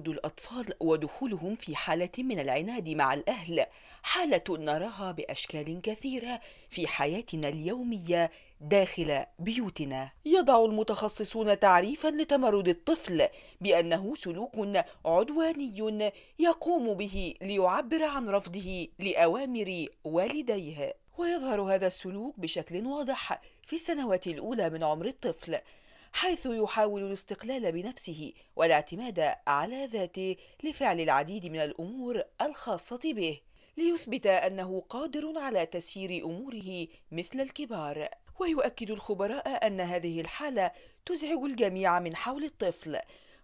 تولد الأطفال ودخولهم في حالة من العناد مع الأهل حالة نراها بأشكال كثيرة في حياتنا اليومية داخل بيوتنا يضع المتخصصون تعريفا لتمرد الطفل بأنه سلوك عدواني يقوم به ليعبر عن رفضه لأوامر والديه ويظهر هذا السلوك بشكل واضح في السنوات الأولى من عمر الطفل حيث يحاول الاستقلال بنفسه والاعتماد على ذاته لفعل العديد من الامور الخاصه به ليثبت انه قادر على تسيير اموره مثل الكبار ويؤكد الخبراء ان هذه الحاله تزعج الجميع من حول الطفل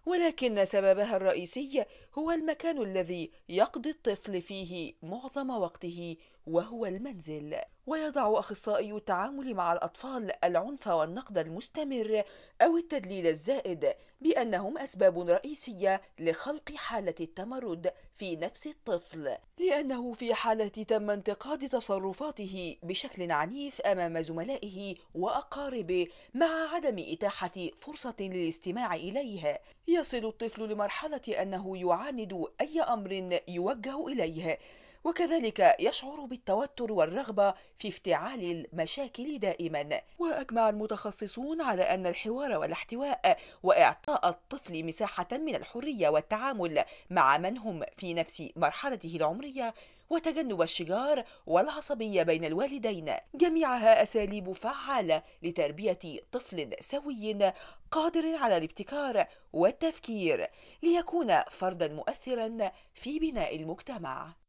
ولكن سببها الرئيسي هو المكان الذي يقضي الطفل فيه معظم وقته وهو المنزل ويضع أخصائي التعامل مع الأطفال العنف والنقد المستمر أو التدليل الزائد بأنهم أسباب رئيسية لخلق حالة التمرد في نفس الطفل لأنه في حالة تم انتقاد تصرفاته بشكل عنيف أمام زملائه وأقاربه مع عدم إتاحة فرصة للاستماع إليه يصل الطفل لمرحلة أنه يعاند أي أمر يوجه إليه وكذلك يشعر بالتوتر والرغبة في افتعال المشاكل دائما وأجمع المتخصصون على أن الحوار والاحتواء وإعطاء الطفل مساحة من الحرية والتعامل مع من هم في نفس مرحلته العمرية وتجنب الشجار والعصبية بين الوالدين جميعها أساليب فعالة لتربية طفل سوي قادر على الابتكار والتفكير ليكون فردا مؤثرا في بناء المجتمع